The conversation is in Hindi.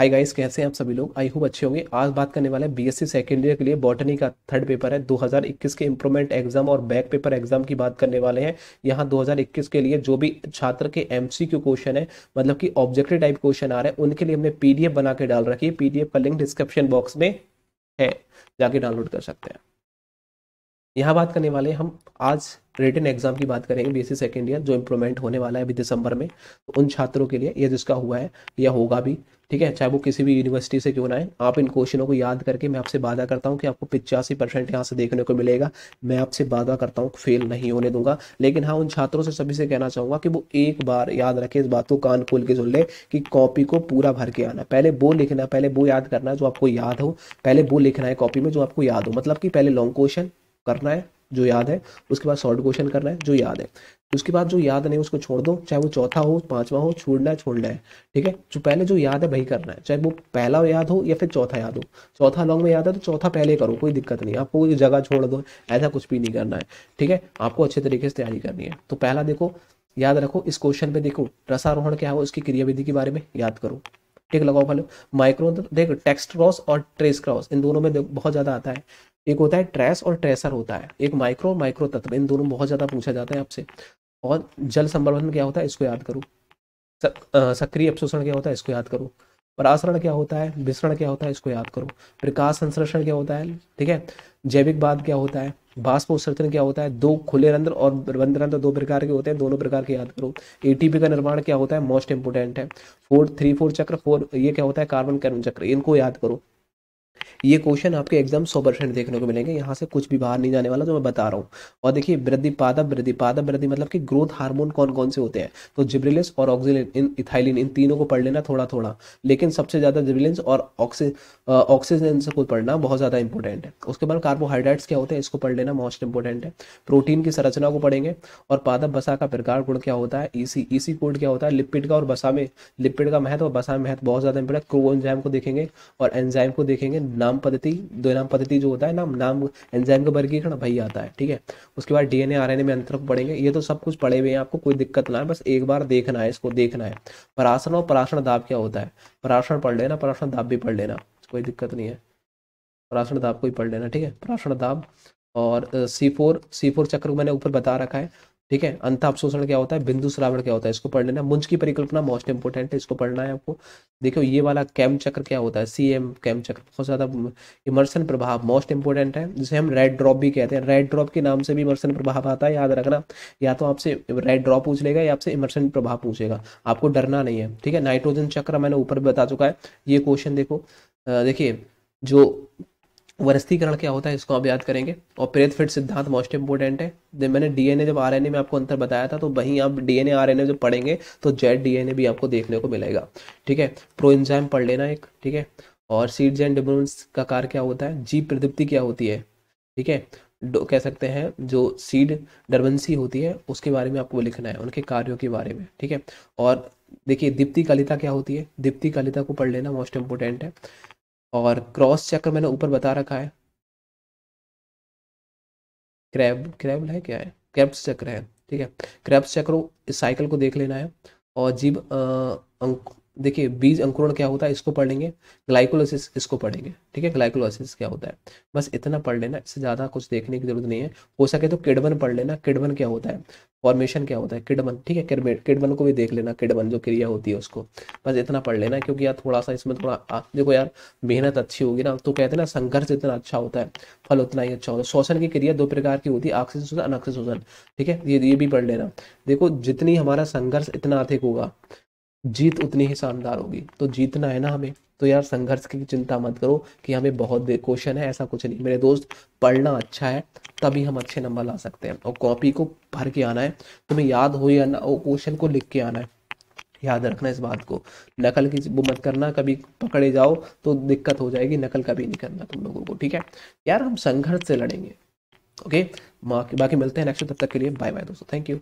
हाय गाइस कैसे हैं आप सभी लोग आई होप अच्छे होंगे आज बात करने वाला है बीएससी सेकेंड ईयर के लिए बॉटनी का थर्ड पेपर है 2021 के इम्प्रूवमेंट एग्जाम और बैक पेपर एग्जाम की बात करने वाले हैं यहाँ 2021 के लिए जो भी छात्र के एमसीक्यू क्वेश्चन है मतलब कि ऑब्जेक्टिव टाइप क्वेश्चन आ रहे हैं उनके लिए हमने पीडीएफ बना के डाल रखी है पीडीएफ का लिंक डिस्क्रिप्शन बॉक्स में है जाके डाउनलोड कर सकते हैं यहाँ बात करने वाले हम आज रिटर्न एग्जाम की बात करेंगे बीएससी सेकेंड ईयर जो इम्प्रूवमेंट होने वाला है अभी दिसंबर में तो उन छात्रों के लिए या जिसका हुआ है या होगा भी ठीक है चाहे वो किसी भी यूनिवर्सिटी से क्यों ना है आप इन क्वेश्चनों को याद करके मैं आपसे वादा करता हूँ कि आपको पिचासी परसेंट यहाँ से देखने को मिलेगा मैं आपसे वादा करता हूँ फेल नहीं होने दूंगा लेकिन हाँ उन छात्रों से सभी से कहना चाहूंगा कि वो एक बार याद रखे इस बात को कान खोल के सुन ले कि कॉपी को पूरा भर के आना पहले वो लिखना पहले वो याद करना जो आपको याद हो पहले वो लिखना है कॉपी में जो आपको याद हो मतलब कि पहले लॉन्ग क्वेश्चन करना है जो याद है उसके बाद शॉर्ट क्वेश्चन करना है जो याद है तो उसके बाद जो याद नहीं उसको छोड़ दो चाहे वो चौथा हो पांचवा हो छोड़ना है छोड़ना है ठीक है जो पहले जो याद है वही करना है चाहे वो पहला याद हो या फिर चौथा याद हो चौथा लॉन्ग में याद है तो चौथा पहले करो कोई दिक्कत नहीं आपको कोई जगह छोड़ दो ऐसा कुछ भी नहीं करना है ठीक है आपको अच्छे तरीके से तैयारी करनी है तो पहला देखो याद रखो इस क्वेश्चन पे देखो रसारोहण क्या हो उसकी क्रियाविधि के बारे में याद करो ठीक लगाओ भले माइक्रो तो देख टेक्स्ट क्रॉस और ट्रेस क्रॉस इन दोनों में बहुत ज़्यादा आता है एक होता है ट्रेस और ट्रेसर होता है एक माइक्रो और माइक्रो तत्व इन दोनों में बहुत ज़्यादा पूछा जाता है आपसे और जल संवर्धन क्या होता है इसको याद करो सक्रिय अपशोषण क्या होता है इसको याद करो परासरण क्या होता है विसरण क्या होता है इसको याद करो प्रकाश संश्लेषण क्या होता है ठीक है जैविक बाद क्या होता है बाष्प उत्सर्जन क्या होता है दो खुले रंध्र और बंद रंध्र दो प्रकार के होते हैं दोनों प्रकार के याद करो एटीपी का निर्माण क्या होता है मोस्ट इंपोर्टेंट है फोर थ्री फोर चक्र फोर ये क्या होता है कार्बन कैनन चक्र इनको याद करो ये क्वेश्चन आपके एग्जाम सौ परसेंट देखने को मिलेंगे यहाँ से कुछ भी बाहर नहीं जाने वाला जो तो मैं बता रहा हूँ और देखिए वृद्धि पादप वृद्धि पादप वृद्धि मतलब कि ग्रोथ हार्मोन कौन कौन से होते हैं तो जिब्रिलिस और ऑक्सिलिन इन इथाइलिन इन तीनों को पढ़ लेना थोड़ा थोड़ा लेकिन सबसे ज़्यादा जिब्रिलिन और ऑक्सीजन को पढ़ना बहुत ज़्यादा इंपॉर्टेंट है उसके बाद कार्बोहाइड्रेट्स क्या होते हैं इसको पढ़ लेना मोस्ट इंपॉर्टेंट है प्रोटीन की संरचना को पढ़ेंगे और पादप बसा का प्रकार गुण क्या होता है ईसी ईसी कोड क्या होता है लिपिड का और बसा में लिपिड का महत्व और बसा में महत्व बहुत ज़्यादा इंपॉर्टेंट क्रोएंजाइम को देखेंगे और एंजाइम को देखेंगे नाम पद्धति दो नाम पद्धति जो होता है ना नाम एंजाइम का वर्गीकरण भाई आता है ठीक है उसके बाद डीएनए आरएनए में अंतर पढ़ेंगे ये तो सब कुछ पढ़े हुए हैं आपको कोई दिक्कत ना है बस एक बार देखना है इसको देखना है पराशन और पराशन दाब क्या होता है पराशन पढ़ लेना पराशन दाब भी पढ़ लेना कोई दिक्कत नहीं है पराशन दाब को ही पढ़ लेना ठीक है पराशन दाब और सी फोर सी फोर चक्र को मैंने ऊपर बता रखा है ठीक है अवशोषण क्या होता है बिंदु श्रावण क्या होता है इसको पढ़ लेना मुंज की परिकल्पना मोस्ट इंपोर्टेंट है इसको पढ़ना है आपको देखो ये वाला कैम चक्र क्या होता है सी एम कैम चक्र बहुत ज़्यादा इमर्सन प्रभाव मोस्ट इंपोर्टेंट है जिसे हम रेड ड्रॉप भी कहते हैं रेड ड्रॉप के नाम से भी इमर्सन प्रभाव आता है याद रखना या तो आपसे रेड ड्रॉप पूछ लेगा या आपसे इमर्सन प्रभाव पूछेगा आपको डरना नहीं है ठीक है नाइट्रोजन चक्र मैंने ऊपर बता चुका है ये क्वेश्चन देखो देखिए जो वरस्थीकरण क्या होता है इसको आप याद करेंगे और प्रेत फिट सिद्धांत मोस्ट इंपोर्टेंट है जब मैंने डीएनए जब आरएनए में आपको अंतर बताया था तो वहीं आप डीएनए आरएनए जब पढ़ेंगे तो जेड डीएनए भी आपको देखने को मिलेगा ठीक है प्रो इंजाम पढ़ लेना एक ठीक है और सीड्स एंड डिब्रोन्स का कार्य क्या होता है जी प्रदीप्ति क्या होती है ठीक है कह सकते हैं जो सीड डरबंसी होती है उसके बारे में आपको लिखना है उनके कार्यों के बारे में ठीक है और देखिए दीप्ति कलिता क्या होती है दीप्ति कलिता को पढ़ लेना मोस्ट इम्पोर्टेंट है और क्रॉस चक्र मैंने ऊपर बता रखा है क्रैब क्रैब है क्या है क्रैप्स चक्र है ठीक है क्रैप्स चक्र इस साइकिल को देख लेना है और जीव अंक देखिए बीज अंकुरण क्या होता है इसको पढ़ लेंगे ग्लाइकोलोसिस इसको पढ़ेंगे ठीक है ग्लाइकोलोसिस क्या होता है बस इतना पढ़ लेना इससे ज़्यादा कुछ देखने की जरूरत नहीं है हो सके तो किडबन पढ़ लेना किडबन क्या होता है फॉर्मेशन क्या होता है किडबन ठीक है किडबन को भी देख लेना किडबन जो क्रिया होती है उसको बस इतना पढ़ लेना क्योंकि यार थोड़ा सा इसमें थोड़ा आ, देखो यार मेहनत अच्छी होगी ना तो कहते हैं ना संघर्ष इतना अच्छा होता है फल उतना ही अच्छा होता है शोषण की क्रिया दो प्रकार की होती है ऑक्सीजन शोषण अनऑक्सीजन शोषण ठीक है ये ये भी पढ़ लेना देखो जितनी हमारा संघर्ष इतना अधिक होगा जीत उतनी ही शानदार होगी तो जीतना है ना हमें तो यार संघर्ष की चिंता मत करो कि हमें बहुत क्वेश्चन है ऐसा कुछ नहीं मेरे दोस्त पढ़ना अच्छा है तभी हम अच्छे नंबर ला सकते हैं और कॉपी को भर के आना है तुम्हें याद हो या ना क्वेश्चन को लिख के आना है याद रखना इस बात को नकल की वो मत करना कभी पकड़े जाओ तो दिक्कत हो जाएगी नकल कभी नहीं करना तुम लोगों को ठीक है यार हम संघर्ष से लड़ेंगे ओके बाकी मिलते हैं नेक्स्ट तब तक के लिए बाय बाय दोस्तों थैंक यू